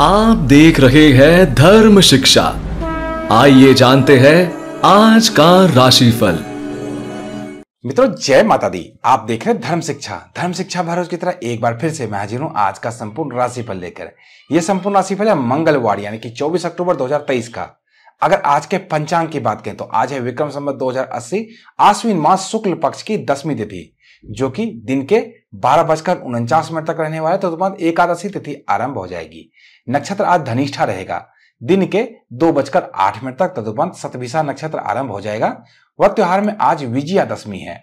आप देख रहे हैं धर्म शिक्षा आइए जानते हैं आज का राशिफल मित्रों जय माता दी आप देख रहे हैं धर्म शिक्षा धर्म शिक्षा भारत की तरह एक बार फिर से मैं हाजिर हूँ आज का संपूर्ण राशिफल लेकर यह संपूर्ण राशिफल है मंगलवार यानी कि 24 अक्टूबर 2023 का अगर आज के पंचांग की बात करें तो आज है विक्रम संबत 2080 आश्विन मास शुक्ल पक्ष की दसवीं तिथि जो कि दिन के बारह बजकर उनचास मिनट तक रहने वाला है तो एकादशी तिथि आरंभ हो जाएगी नक्षत्र आज धनिष्ठा रहेगा दिन के दो बजकर आठ मिनट तक तदुपंत सतभिशा नक्षत्र आरंभ हो जाएगा व्रत त्योहार में आज विजयादशमी है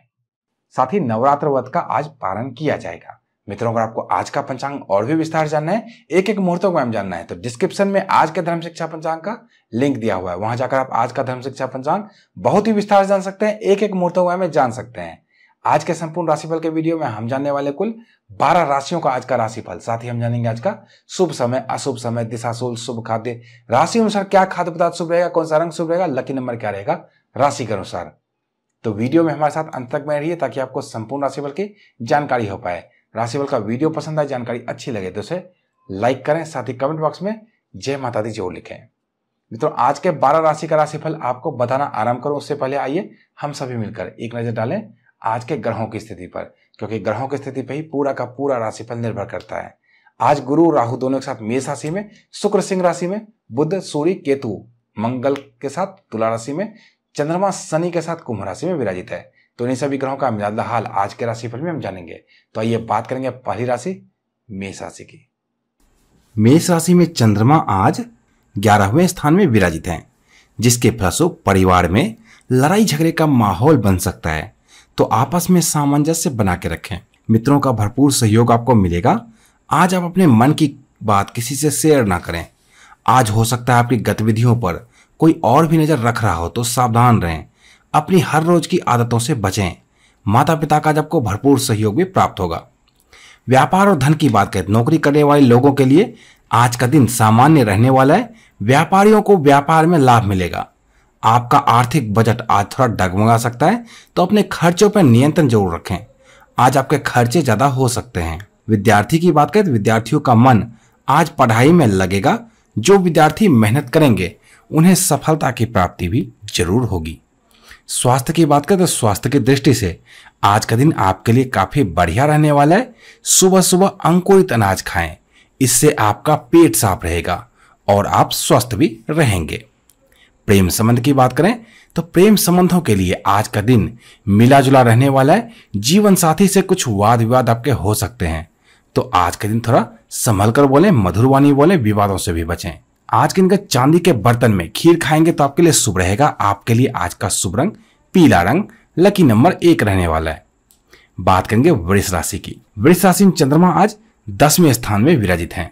साथ ही नवरात्र व्रत का आज पालन किया जाएगा मित्रों अगर आपको आज का पंचांग और भी विस्तार जानना है एक एक मुहूर्तों को जानना है तो डिस्क्रिप्शन में आज के धर्म शिक्षा पंचांग का लिंक दिया हुआ है वहां जाकर आप आज का धर्म शिक्षा पंचांग बहुत ही विस्तार जान सकते हैं एक एक मुहूर्तों को जान सकते हैं आज के संपूर्ण राशिफल के वीडियो में हम जानने वाले कुल 12 राशियों का आज का राशिफल साथ ही हम जानेंगे आज का शुभ समय अशुभ समय दिशाशूल शुभ खाद्य राशि अनुसार क्या खाद्य पदार्थ शुभ रहेगा कौन सा रंग शुभ रहेगा लकी नंबर क्या रहेगा राशि के अनुसार तो वीडियो में हमारे साथ अंत तक में रहिए ताकि आपको संपूर्ण राशिफल की जानकारी हो पाए राशिफल का वीडियो पसंद आए जानकारी अच्छी लगे तो उसे लाइक करें साथ ही कमेंट बॉक्स में जय माता दी जरूर लिखें मित्रों तो आज के 12 राशि का राशिफल आपको बताना आरंभ करो उससे पहले आइए हम सभी मिलकर एक नजर डालें आज के ग्रहों की स्थिति पर क्योंकि ग्रहों की स्थिति पर ही पूरा का पूरा राशिफल निर्भर करता है आज गुरु राहु दोनों के साथ मेष राशि में शुक्र सिंह राशि में बुद्ध सूर्य केतु मंगल के साथ तुला राशि में चंद्रमा शनि के साथ कुंभ राशि में विराजित है तो इन सभी ग्रहों का मिला हाल आज के राशिफल में हम जानेंगे तो आइए बात करेंगे पहली राशि मेष राशि की मेष राशि में चंद्रमा आज ग्यारहवें स्थान में विराजित हैं जिसके फलस्वरूप परिवार में लड़ाई झगड़े का माहौल बन सकता है तो आपस में सामंजस्य बना के रखें मित्रों का भरपूर सहयोग आपको मिलेगा आज आप अपने मन की बात किसी से शेयर ना करें आज हो सकता है आपकी गतिविधियों पर कोई और भी नज़र रख रहा हो तो सावधान रहें अपनी हर रोज की आदतों से बचें माता पिता का आज आपको भरपूर सहयोग भी प्राप्त होगा व्यापार और धन की बात करें नौकरी करने वाले लोगों के लिए आज का दिन सामान्य रहने वाला है व्यापारियों को व्यापार में लाभ मिलेगा आपका आर्थिक बजट आज थोड़ा डगमगा सकता है तो अपने खर्चों पर नियंत्रण जरूर रखें आज आपके खर्चे ज़्यादा हो सकते हैं विद्यार्थी की बात करें तो विद्यार्थियों का मन आज पढ़ाई में लगेगा जो विद्यार्थी मेहनत करेंगे उन्हें सफलता की प्राप्ति भी जरूर होगी स्वास्थ्य की बात करें तो स्वास्थ्य की दृष्टि से आज का दिन आपके लिए काफ़ी बढ़िया रहने वाला है सुबह सुबह अंकुरित अनाज खाएं इससे आपका पेट साफ रहेगा और आप स्वस्थ भी रहेंगे प्रेम संबंध की बात करें तो प्रेम संबंधों के लिए आज का दिन मिला जुला रहने वाला है जीवन साथी से कुछ वाद विवाद आपके हो सकते हैं तो आज का दिन थोड़ा संभल कर बोले मधुरवाणी बोले विवादों से भी बचें आज के दिन का चांदी के बर्तन में खीर खाएंगे तो आपके लिए शुभ रहेगा आपके लिए आज का शुभ रंग पीला रंग लकी नंबर एक रहने वाला है बात करेंगे वृष राशि की वृष राशि में चंद्रमा आज दसवें स्थान में विराजित हैं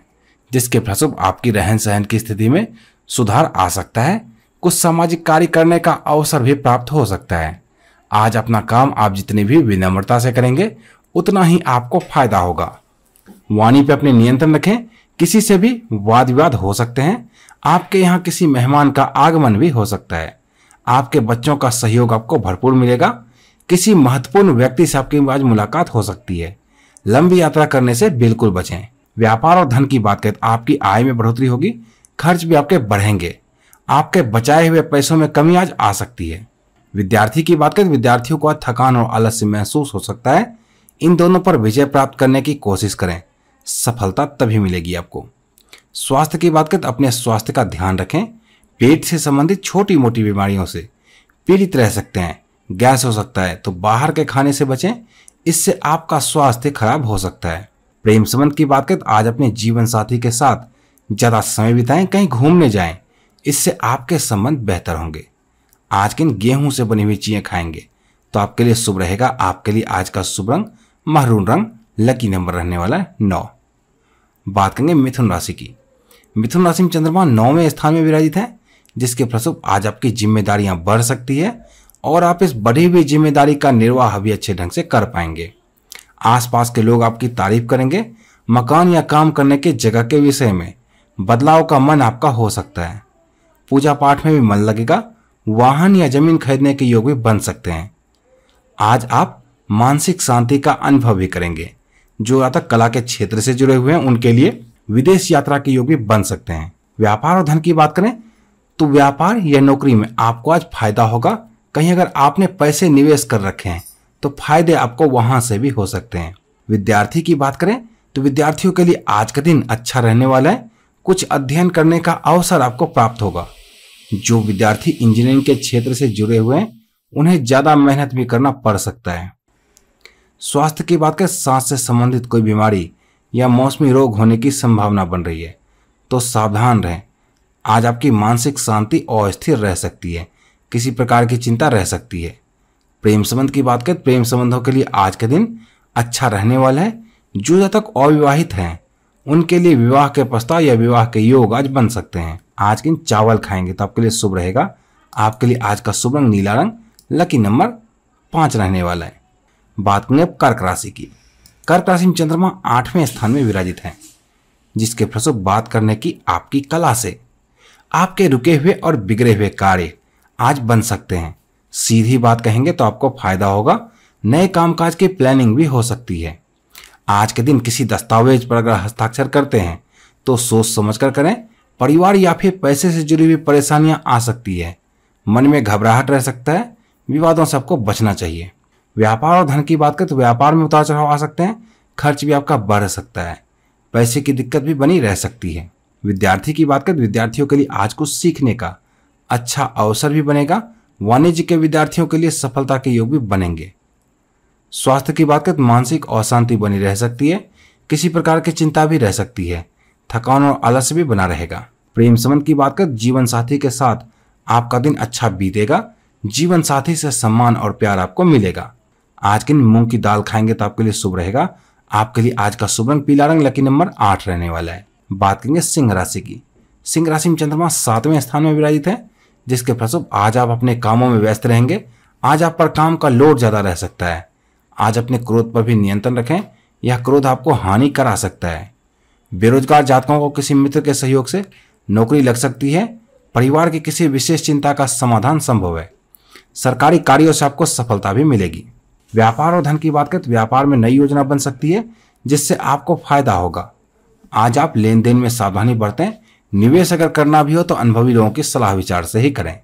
जिसके फलस्वरूप आपकी रहन सहन की स्थिति में सुधार आ सकता है कुछ सामाजिक कार्य करने का अवसर भी प्राप्त हो सकता है आज अपना काम आप जितनी भी विनम्रता से करेंगे उतना ही आपको फायदा होगा वाणी पे अपने नियंत्रण रखें किसी से भी वाद विवाद हो सकते हैं आपके यहाँ किसी मेहमान का आगमन भी हो सकता है आपके बच्चों का सहयोग आपको भरपूर मिलेगा किसी महत्वपूर्ण व्यक्ति से आपकी आज मुलाकात हो सकती है लंबी यात्रा करने से बिल्कुल बचें व्यापार और धन की बात करें तो आपकी आय में बढ़ोतरी होगी खर्च भी आपके बढ़ेंगे आपके बचाए हुए पैसों में कमी आज आ सकती है विद्यार्थी की बात करें तो विद्यार्थियों को आज थकान और आलस्य महसूस हो सकता है इन दोनों पर विजय प्राप्त करने की कोशिश करें सफलता तभी मिलेगी आपको स्वास्थ्य की बात करें तो अपने स्वास्थ्य का ध्यान रखें पेट से संबंधित छोटी मोटी बीमारियों से पीड़ित रह सकते हैं गैस हो सकता है तो बाहर के खाने से बचें इससे आपका स्वास्थ्य खराब हो सकता है प्रेम संबंध की बात करें तो आज अपने जीवन साथी के साथ ज़्यादा समय बिताएं कहीं घूमने जाएं इससे आपके संबंध बेहतर होंगे आज किन गेहूं से बनी हुई चीजें खाएंगे तो आपके लिए शुभ रहेगा आपके लिए आज का शुभ रंग महरून रंग लकी नंबर रहने वाला है नौ बात करेंगे मिथुन राशि की मिथुन राशि में चंद्रमा नौवें स्थान में विराजित है जिसके फलस्वरूप आज आपकी जिम्मेदारियां बढ़ सकती है और आप इस बढ़ी हुई जिम्मेदारी का निर्वाह भी अच्छे ढंग से कर पाएंगे आसपास के लोग आपकी तारीफ करेंगे मकान या काम करने के जगह के विषय में बदलाव का मन आपका हो सकता है पूजा पाठ में भी मन लगेगा वाहन या जमीन खरीदने के योग भी बन सकते हैं आज आप मानसिक शांति का अनुभव भी करेंगे जो या तक तो कला के क्षेत्र से जुड़े हुए हैं उनके लिए विदेश यात्रा के योग भी बन सकते हैं व्यापार और धन की बात करें तो व्यापार या नौकरी में आपको आज फायदा होगा कहीं अगर आपने पैसे निवेश कर रखे हैं तो फायदे आपको वहां से भी हो सकते हैं विद्यार्थी की बात करें तो विद्यार्थियों के लिए आज का दिन अच्छा रहने वाला है कुछ अध्ययन करने का अवसर आपको प्राप्त होगा जो विद्यार्थी इंजीनियरिंग के क्षेत्र से जुड़े हुए हैं उन्हें ज़्यादा मेहनत भी करना पड़ सकता है स्वास्थ्य की बात करें सांस से संबंधित कोई बीमारी या मौसमी रोग होने की संभावना बन रही है तो सावधान रहें आज आपकी मानसिक शांति अस्थिर रह सकती है किसी प्रकार की चिंता रह सकती है प्रेम संबंध की बात करें प्रेम संबंधों के लिए आज का दिन अच्छा रहने वाला है जो जब तक अविवाहित हैं उनके लिए विवाह के प्रस्ताव या विवाह के योग आज बन सकते हैं आज के चावल खाएंगे तो आपके लिए शुभ रहेगा आपके लिए आज का शुभ रंग नीला रंग लकी नंबर पाँच रहने वाला है बात करें अब कर्क राशि की कर्क राशि में चंद्रमा आठवें स्थान में विराजित हैं जिसके फलस्वरूप बात करने की आपकी कला से आपके रुके हुए और बिगड़े हुए कार्य आज बन सकते हैं सीधी बात कहेंगे तो आपको फायदा होगा नए कामकाज की प्लानिंग भी हो सकती है आज के दिन किसी दस्तावेज पर अगर हस्ताक्षर करते हैं तो सोच समझ कर करें परिवार या फिर पैसे से जुड़ी हुई परेशानियां आ सकती है मन में घबराहट रह सकता है विवादों से आपको बचना चाहिए व्यापार और धन की बात करें तो व्यापार में उतार चढ़ाव आ सकते हैं खर्च भी आपका बढ़ सकता है पैसे की दिक्कत भी बनी रह सकती है विद्यार्थी की बात करें तो विद्यार्थियों के लिए आज कुछ सीखने का अच्छा अवसर भी बनेगा वाणिज्य के विद्यार्थियों के लिए सफलता के योग भी बनेंगे स्वास्थ्य की बात करें तो मानसिक अशांति बनी रह सकती है किसी प्रकार की चिंता भी रह सकती है थकान और आलस्य भी बना रहेगा प्रेम संबंध की बात कर तो जीवन साथी के साथ आपका दिन अच्छा बीतेगा जीवन साथी से सम्मान और प्यार आपको मिलेगा आज के दिन मूंग की दाल खाएंगे तो आपके लिए शुभ रहेगा आपके लिए आज का शुभ रंग पीला रंग लकी नंबर आठ रहने वाला है बात करेंगे सिंह राशि की सिंह राशि में चंद्रमा सातवें स्थान में विराजित है जिसके फलस्वरूप आज आप अपने कामों में व्यस्त रहेंगे आज आप पर काम का लोड ज्यादा रह सकता है आज अपने क्रोध पर भी नियंत्रण रखें यह क्रोध आपको हानि करा सकता है बेरोजगार जातकों को किसी मित्र के सहयोग से नौकरी लग सकती है परिवार की किसी विशेष चिंता का समाधान संभव है सरकारी कार्यों से आपको सफलता भी मिलेगी व्यापार और धन की बात करें तो व्यापार में नई योजना बन सकती है जिससे आपको फायदा होगा आज आप लेन देन में सावधानी बरतें निवेश अगर करना भी हो तो अनुभवी लोगों की सलाह विचार से ही करें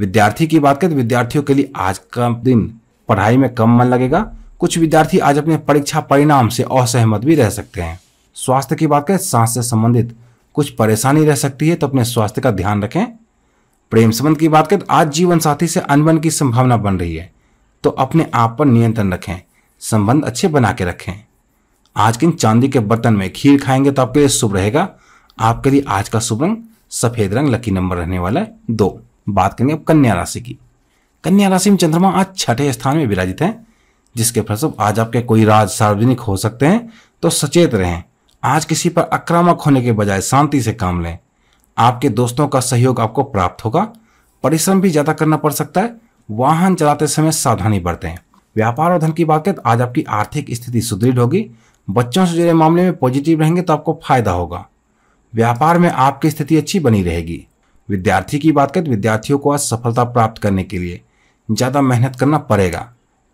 विद्यार्थी की बात करें तो विद्यार्थियों के लिए आज का दिन पढ़ाई में कम मन लगेगा कुछ विद्यार्थी आज अपने परीक्षा परिणाम से असहमत भी रह सकते हैं स्वास्थ्य की बात करें सांस से संबंधित कुछ परेशानी रह सकती है तो अपने स्वास्थ्य का ध्यान रखें प्रेम संबंध की बात करें आज जीवन साथी से अनबन की संभावना बन रही है तो अपने आप पर नियंत्रण रखें संबंध अच्छे बना के रखें आज किन चांदी के बर्तन में खीर खाएंगे तो आपके लिए शुभ रहेगा आपके लिए आज का शुभ रंग सफेद रंग लकी नंबर रहने वाला है दो बात करेंगे अब कन्या राशि की कन्या राशि में चंद्रमा आज छठे स्थान में विराजित हैं जिसके फलस्वरूप आज आपके कोई राज सार्वजनिक हो सकते हैं तो सचेत रहें आज किसी पर आक्रामक होने के बजाय शांति से काम लें आपके दोस्तों का सहयोग आपको प्राप्त होगा परिश्रम भी ज़्यादा करना पड़ सकता है वाहन चलाते समय सावधानी बरतें व्यापार और धन की बात करें तो आज आपकी आर्थिक स्थिति सुदृढ़ होगी बच्चों से जुड़े मामले में पॉजिटिव रहेंगे तो आपको फायदा होगा व्यापार में आपकी स्थिति अच्छी बनी रहेगी विद्यार्थी की बात करें तो विद्यार्थियों को आज सफलता प्राप्त करने के लिए ज़्यादा मेहनत करना पड़ेगा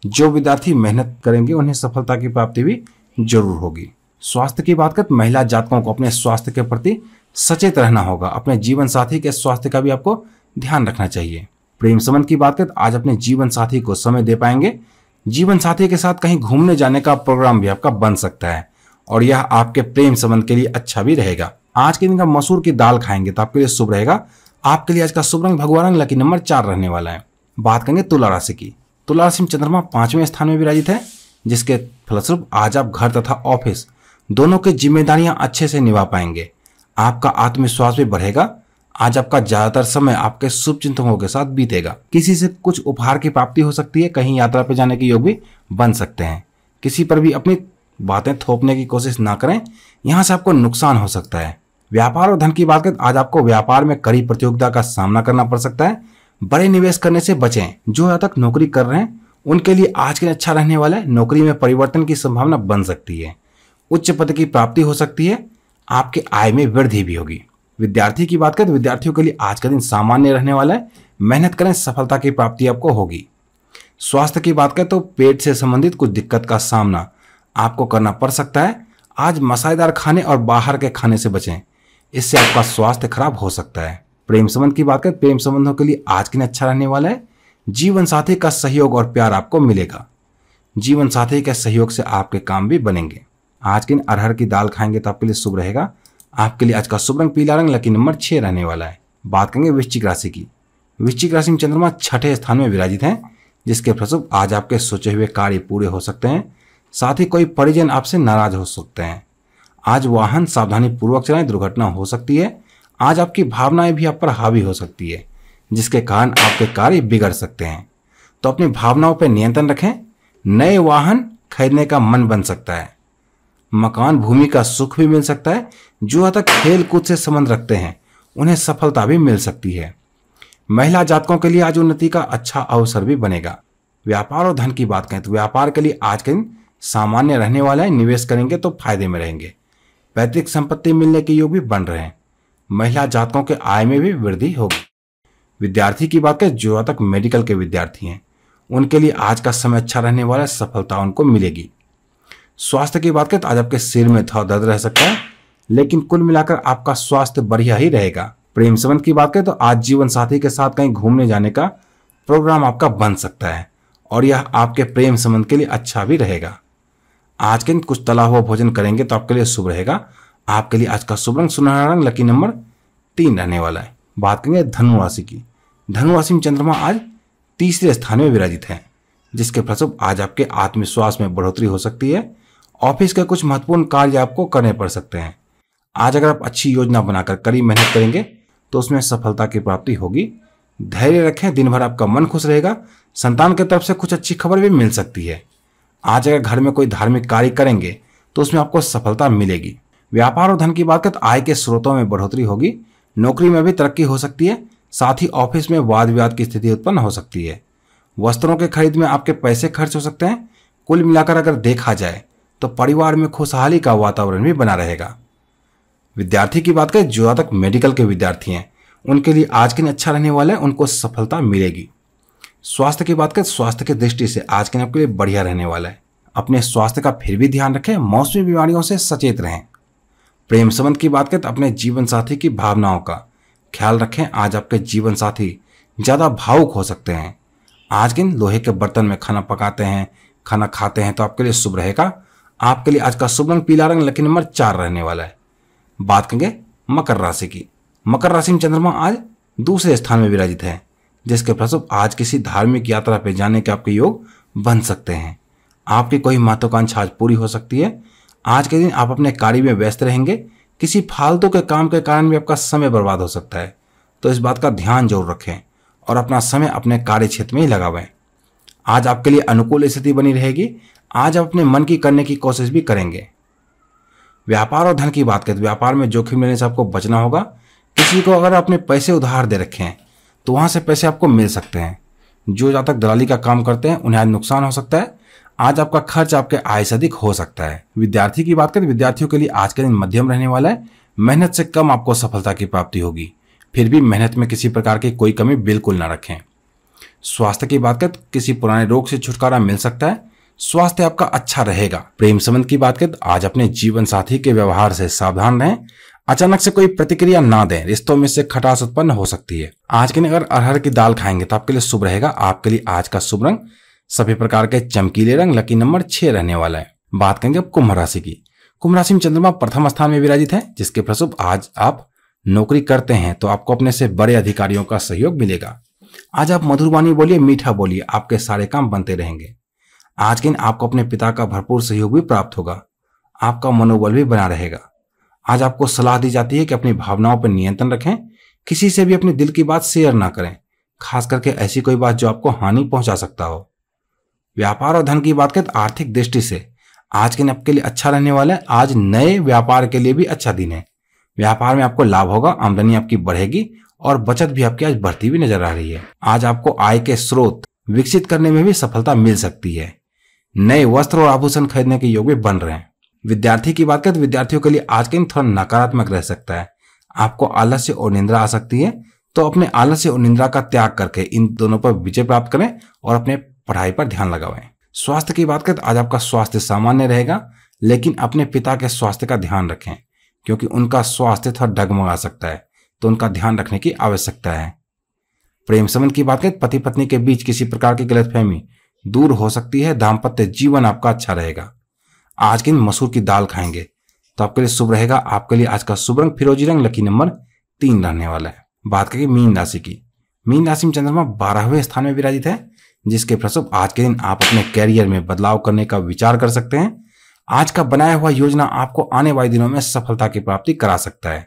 जो विद्यार्थी मेहनत करेंगे उन्हें सफलता की प्राप्ति भी जरूर होगी स्वास्थ्य की बात कर महिला जातकों को अपने स्वास्थ्य के प्रति सचेत रहना होगा अपने जीवन साथी के स्वास्थ्य का भी आपको ध्यान रखना चाहिए प्रेम संबंध की बात कर आज अपने जीवन साथी को समय दे पाएंगे जीवन साथी के साथ कहीं घूमने जाने का प्रोग्राम भी आपका बन सकता है और यह आपके प्रेम संबंध के लिए अच्छा भी रहेगा आज के दिन का मसूर की दाल खाएंगे तो आपके लिए शुभ रहेगा आपके लिए आज का शुभ रंग भगवान रंग लकी नंबर चार रहने वाला है बात करेंगे तुला राशि की तुला राशि में चंद्रमा पांचवें स्थान में विराजित है जिसके फलस्वरूप आज आप घर तथा ऑफिस दोनों की जिम्मेदारियां अच्छे से निभा पाएंगे आपका आत्मविश्वास भी बढ़ेगा आज आपका ज्यादातर समय आपके शुभ चिंतकों के साथ बीतेगा किसी से कुछ उपहार की प्राप्ति हो सकती है कहीं यात्रा पर जाने के योग भी बन सकते हैं किसी पर भी अपनी बातें थोपने की कोशिश ना करें यहाँ से आपको नुकसान हो सकता है व्यापार और धन की बात करें आज आपको व्यापार में कड़ी प्रतियोगिता का सामना करना पड़ सकता है बड़े निवेश करने से बचें जो यहाँ तक नौकरी कर रहे हैं उनके लिए आज के दिन अच्छा रहने वाला है नौकरी में परिवर्तन की संभावना बन सकती है उच्च पद की प्राप्ति हो सकती है आपके आय में वृद्धि भी होगी विद्यार्थी की बात करें तो विद्यार्थियों के लिए आज का दिन सामान्य रहने वाला है मेहनत करें सफलता की प्राप्ति आपको होगी स्वास्थ्य की बात करें तो पेट से संबंधित कुछ दिक्कत का सामना आपको करना पड़ सकता है आज मसालेदार खाने और बाहर के खाने से बचें इससे आपका स्वास्थ्य खराब हो सकता है प्रेम संबंध की बात करें प्रेम संबंधों के लिए आज के दिन अच्छा रहने वाला है जीवन साथी का सहयोग और प्यार आपको मिलेगा जीवन साथी के सहयोग से आपके काम भी बनेंगे आज के दिन अरहर की दाल खाएंगे तो आपके लिए शुभ रहेगा आपके लिए आज का शुभ रंग पीला रंग लकी नंबर छः रहने वाला है बात करेंगे वृश्चिक राशि की वृश्चिक राशि में चंद्रमा छठे स्थान में विराजित हैं जिसके फलस्वरूप आज आपके सोचे हुए कार्य पूरे हो सकते हैं साथ ही कोई परिजन आपसे नाराज हो सकते हैं आज वाहन सावधानी पूर्वक चलाएं दुर्घटना हो सकती है आज आपकी भावनाएं भी आप पर हावी हो सकती है जिसके कारण आपके कार्य बिगड़ सकते हैं तो अपनी भावनाओं पर नियंत्रण रखें नए वाहन खरीदने का मन बन सकता है मकान भूमि का सुख भी मिल सकता है जो तक खेल कूद से संबंध रखते हैं उन्हें सफलता भी मिल सकती है महिला जातकों के लिए आज उन्नति का अच्छा अवसर भी बनेगा व्यापार और धन की बात करें तो व्यापार के लिए आज के दिन सामान्य रहने वाले निवेश करेंगे तो फायदे में रहेंगे पैतृक संपत्ति मिलने के योग भी बन रहे हैं महिला जातकों के आय में भी वृद्धि होगी विद्यार्थी की बात करें जो तक मेडिकल के विद्यार्थी हैं उनके लिए आज का समय अच्छा रहने वाला सफलता उनको मिलेगी स्वास्थ्य की बात करें तो आज आपके सिर में थोड़ा दर्द रह सकता है लेकिन कुल मिलाकर आपका स्वास्थ्य बढ़िया ही रहेगा प्रेम संबंध की बात करें तो आज जीवन साथी के साथ कहीं घूमने जाने का प्रोग्राम आपका बन सकता है और यह आपके प्रेम संबंध के लिए अच्छा भी रहेगा आज के दिन कुछ तला हुआ भोजन करेंगे तो आपके लिए शुभ रहेगा आपके लिए आज का शुभ रंग सुनहरा रंग लकी नंबर तीन रहने वाला है बात करेंगे धनुराशि की धनुराशि में चंद्रमा आज तीसरे स्थान में विराजित है जिसके फलस्वरूप आज आपके आत्मविश्वास में बढ़ोतरी हो सकती है ऑफिस के कुछ महत्वपूर्ण कार्य आपको करने पड़ सकते हैं आज अगर आप अच्छी योजना बनाकर कड़ी मेहनत करेंगे तो उसमें सफलता की प्राप्ति होगी धैर्य रखें दिन भर आपका मन खुश रहेगा संतान की तरफ से कुछ अच्छी खबर भी मिल सकती है आज अगर घर में कोई धार्मिक कार्य करेंगे तो उसमें आपको सफलता मिलेगी व्यापार और धन की बात करें तो आय के स्रोतों में बढ़ोतरी होगी नौकरी में भी तरक्की हो सकती है साथ ही ऑफिस में वाद विवाद की स्थिति उत्पन्न हो सकती है वस्त्रों के खरीद में आपके पैसे खर्च हो सकते हैं कुल मिलाकर अगर देखा जाए तो परिवार में खुशहाली का वातावरण भी बना रहेगा विद्यार्थी की बात करें जो तक मेडिकल के विद्यार्थी हैं उनके लिए आज के दिन अच्छा रहने वाला है उनको सफलता मिलेगी स्वास्थ्य की बात करें स्वास्थ्य की दृष्टि से आज के दिन आपके लिए बढ़िया रहने वाला है अपने स्वास्थ्य का फिर भी ध्यान रखें मौसमी बीमारियों से सचेत रहें प्रेम संबंध की बात करें तो अपने जीवन साथी की भावनाओं का ख्याल रखें आज आपके जीवन साथी ज़्यादा भावुक हो सकते हैं आज दिन लोहे के बर्तन में खाना पकाते हैं खाना खाते हैं तो आपके लिए शुभ रहेगा आपके लिए आज का शुभ रंग पीला रंग लकी नंबर चार रहने वाला है बात करेंगे मकर राशि की मकर राशि में चंद्रमा आज दूसरे स्थान में विराजित है जिसके फलस्वरूप आज किसी धार्मिक यात्रा पर जाने के आपके योग बन सकते हैं आपकी कोई महत्वाकांक्षा आज पूरी हो सकती है आज के दिन आप अपने कार्य में व्यस्त रहेंगे किसी फालतू के काम के कारण भी आपका समय बर्बाद हो सकता है तो इस बात का ध्यान जरूर रखें और अपना समय अपने कार्य क्षेत्र में ही लगावें आज आपके लिए अनुकूल स्थिति बनी रहेगी आज आप अपने मन की करने की कोशिश भी करेंगे व्यापार और धन की बात करें तो व्यापार में जोखिम लेने से आपको बचना होगा किसी को अगर आपने पैसे उधार दे रखे हैं तो वहाँ से पैसे आपको मिल सकते हैं जो जहाँ तक दलाली का काम करते हैं उन्हें आज नुकसान हो सकता है आज आपका खर्च आपके आय से अधिक हो सकता है विद्यार्थी की बात करें विद्यार्थियों के लिए आज का दिन मध्यम रहने वाला है मेहनत से कम आपको सफलता की प्राप्ति होगी फिर भी मेहनत में किसी प्रकार की कोई कमी बिल्कुल ना रखें स्वास्थ्य की बात करें तो किसी पुराने रोग से छुटकारा मिल सकता है स्वास्थ्य आपका अच्छा रहेगा प्रेम संबंध की बात करें तो आज अपने जीवन साथी के व्यवहार से सावधान रहें अचानक से कोई प्रतिक्रिया ना दें रिश्तों में से खटास उत्पन्न हो सकती है आज के दिन अगर अरहर की दाल खाएंगे तो आपके लिए शुभ रहेगा आपके लिए आज का शुभ रंग सभी प्रकार के चमकीले रंग लकी नंबर छह रहने वाला है बात करेंगे अब कुंभ राशि की कुंभ राशि में चंद्रमा प्रथम स्थान में विराजित है जिसके प्रसुप आज आप नौकरी करते हैं तो आपको अपने से बड़े अधिकारियों का सहयोग मिलेगा आज आप मधुर वाणी बोलिए मीठा बोलिए आपके सारे काम बनते रहेंगे आज के दिन आपको अपने पिता का भरपूर सहयोग भी प्राप्त होगा आपका मनोबल भी बना रहेगा आज आपको सलाह दी जाती है कि अपनी भावनाओं पर नियंत्रण रखें किसी से भी अपने दिल की बात शेयर ना करें खास करके ऐसी कोई बात जो आपको हानि पहुंचा सकता हो व्यापार और धन की बात करें तो आर्थिक दृष्टि से आज के दिन आपके लिए अच्छा रहने वाला है आज नए व्यापार के लिए भी अच्छा दिन है व्यापार में आपको लाभ होगा आमदनी आपकी बढ़ेगी और बचत भी आपकी आज बढ़ती हुई नजर आ रही है आज आपको आय के स्रोत विकसित करने में भी सफलता मिल सकती है नए वस्त्र और आभूषण खरीदने के योग भी बन रहे हैं विद्यार्थी की बात करें तो विद्यार्थियों के लिए आज के दिन थोड़ा नकारात्मक रह सकता है आपको आलस्य और निंद्रा आ सकती है तो अपने आलस्य और निंद्रा का त्याग करके इन दोनों पर विजय प्राप्त करें और अपने पढ़ाई पर ध्यान लगाएं स्वास्थ्य की बात करें तो आज आपका स्वास्थ्य सामान्य रहेगा लेकिन अपने पिता के स्वास्थ्य का ध्यान रखें क्योंकि उनका स्वास्थ्य थोड़ा डगमगा सकता है तो उनका ध्यान रखने की आवश्यकता है प्रेम संबंध की बात करें तो पति पत्नी के बीच किसी प्रकार की गलतफहमी दूर हो सकती है दाम्पत्य जीवन आपका अच्छा रहेगा आज के दिन मसूर की दाल खाएंगे तो आपके लिए शुभ रहेगा आपके लिए आज का शुभ रंग फिरोजी रंग लकी नंबर तीन रहने वाला है बात करिए मीन राशि की मीन राशि में चंद्रमा बारहवें स्थान में विराजित है जिसके फलस्वरूप आज के दिन आप अपने कैरियर में बदलाव करने का विचार कर सकते हैं आज का बनाया हुआ योजना आपको आने वाले दिनों में सफलता की प्राप्ति करा सकता है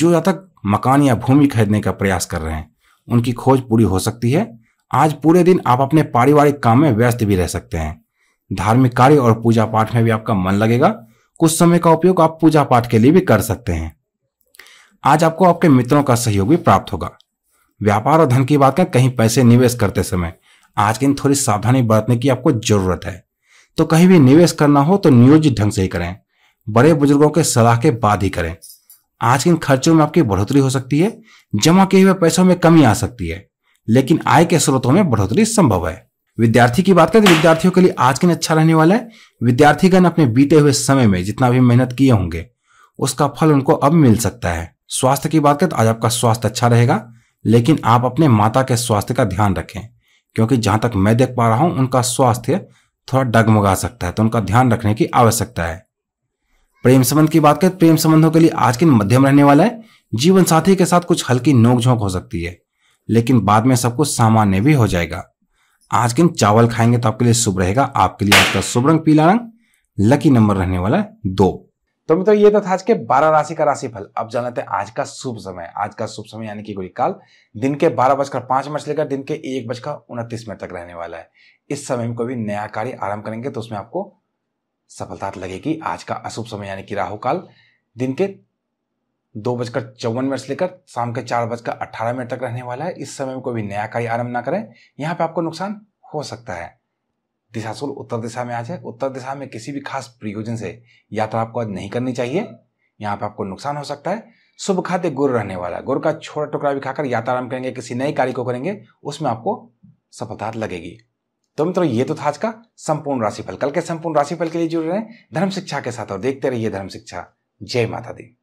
जो जातक मकान या भूमि खरीदने का प्रयास कर रहे हैं उनकी खोज पूरी हो सकती है आज पूरे दिन आप अपने पारिवारिक काम में व्यस्त भी रह सकते हैं धार्मिक कार्य और पूजा पाठ में भी आपका मन लगेगा कुछ समय का उपयोग आप पूजा पाठ के लिए भी कर सकते हैं आज आपको आपके मित्रों का सहयोग भी प्राप्त होगा व्यापार और धन की बात करें कहीं पैसे निवेश करते समय आज के दिन थोड़ी सावधानी बरतने की आपको जरूरत है तो कहीं भी निवेश करना हो तो नियोजित ढंग से ही करें बड़े बुजुर्गों के सलाह के बाद ही करें आज के इन खर्चों में आपकी बढ़ोतरी हो सकती है जमा किए हुए पैसों में कमी आ सकती है लेकिन आय के स्रोतों में बढ़ोतरी संभव है विद्यार्थी की बात करें तो विद्यार्थियों के लिए आज के दिन अच्छा रहने वाला है विद्यार्थीगण अपने बीते हुए समय में जितना भी मेहनत किए होंगे उसका फल उनको अब मिल सकता है स्वास्थ्य की बात करें तो आज आपका स्वास्थ्य अच्छा रहेगा लेकिन आप अपने माता के स्वास्थ्य का ध्यान रखें क्योंकि जहां तक मैं देख पा रहा हूं उनका स्वास्थ्य थोड़ा डगमगा सकता है तो उनका ध्यान रखने की आवश्यकता है प्रेम संबंध की बात करें प्रेम संबंधों के लिए आज के मध्यम रहने वाला है जीवन साथी के साथ कुछ हल्की नोकझोंक हो सकती है लेकिन बाद में सब कुछ सामान्य भी हो जाएगा आज के चावल खाएंगे तो आपके लिए शुभ रहेगा आपके लिए आपका शुभ रंग पीला रंग लकी नंबर रहने वाला है दो तो मित्रों ये तो था आज के 12 राशि का राशिफल अब जान लेते हैं आज का शुभ समय आज का शुभ समय यानी कि काल दिन के बारह बजकर पांच मिनट लेकर दिन के एक बजकर उनतीस मिनट तक रहने वाला है इस समय में कोई नया कार्य आरंभ करेंगे तो उसमें आपको सफलता लगेगी आज का अशुभ समय यानी कि राहु काल दिन के दो बजकर चौवन मिनट लेकर शाम के चार बजकर अठारह मिनट तक रहने वाला है इस समय में कोई भी नया कार्य आरंभ ना करें यहाँ पे आपको नुकसान हो सकता है दिशाशुल उत्तर दिशा में आज है उत्तर दिशा में किसी भी खास प्रयोजन से यात्रा आपको आज नहीं करनी चाहिए यहाँ पे आपको नुकसान हो सकता है शुभ खाद्य गुर रहने वाला गुर का छोटा टुकड़ा भी खाकर यात्रा आरम्भ करेंगे किसी नए कार्य को करेंगे उसमें आपको सफलता लगेगी तो मित्रों ये तो था आज का संपूर्ण राशिफल कल के संपूर्ण राशिफल के लिए जुड़ रहे हैं धर्म शिक्षा के साथ और देखते रहिए धर्म शिक्षा जय माता दी